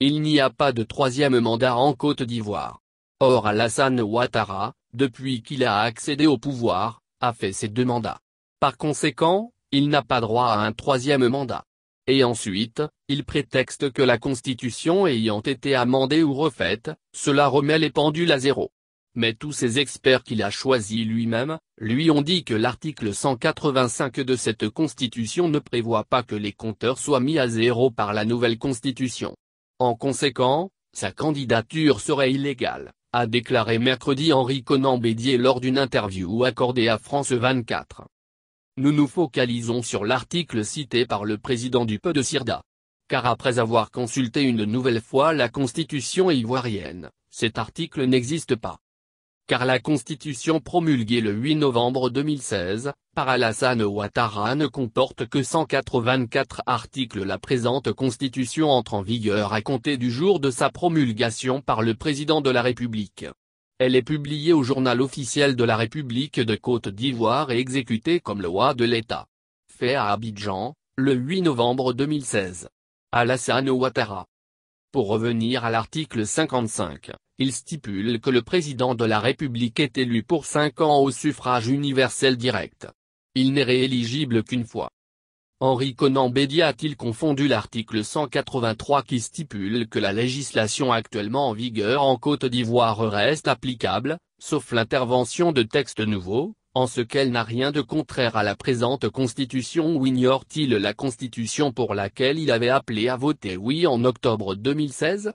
Il n'y a pas de troisième mandat en Côte d'Ivoire. Or Alassane Ouattara, depuis qu'il a accédé au pouvoir, a fait ses deux mandats. Par conséquent, il n'a pas droit à un troisième mandat. Et ensuite, il prétexte que la Constitution ayant été amendée ou refaite, cela remet les pendules à zéro. Mais tous ces experts qu'il a choisis lui-même, lui ont dit que l'article 185 de cette Constitution ne prévoit pas que les compteurs soient mis à zéro par la nouvelle Constitution. En conséquent, sa candidature serait illégale, a déclaré mercredi Henri Conan Bédier lors d'une interview accordée à France 24. Nous nous focalisons sur l'article cité par le président du Peu de Sirda. Car après avoir consulté une nouvelle fois la constitution ivoirienne, cet article n'existe pas car la constitution promulguée le 8 novembre 2016, par Alassane Ouattara ne comporte que 184 articles. La présente constitution entre en vigueur à compter du jour de sa promulgation par le président de la République. Elle est publiée au journal officiel de la République de Côte d'Ivoire et exécutée comme loi de l'État. Fait à Abidjan, le 8 novembre 2016. Alassane Ouattara pour revenir à l'article 55, il stipule que le président de la République est élu pour cinq ans au suffrage universel direct. Il n'est rééligible qu'une fois. Henri Conan Bédia a-t-il confondu l'article 183 qui stipule que la législation actuellement en vigueur en Côte d'Ivoire reste applicable, sauf l'intervention de textes nouveaux, en ce qu'elle n'a rien de contraire à la présente Constitution ou ignore-t-il la Constitution pour laquelle il avait appelé à voter oui en octobre 2016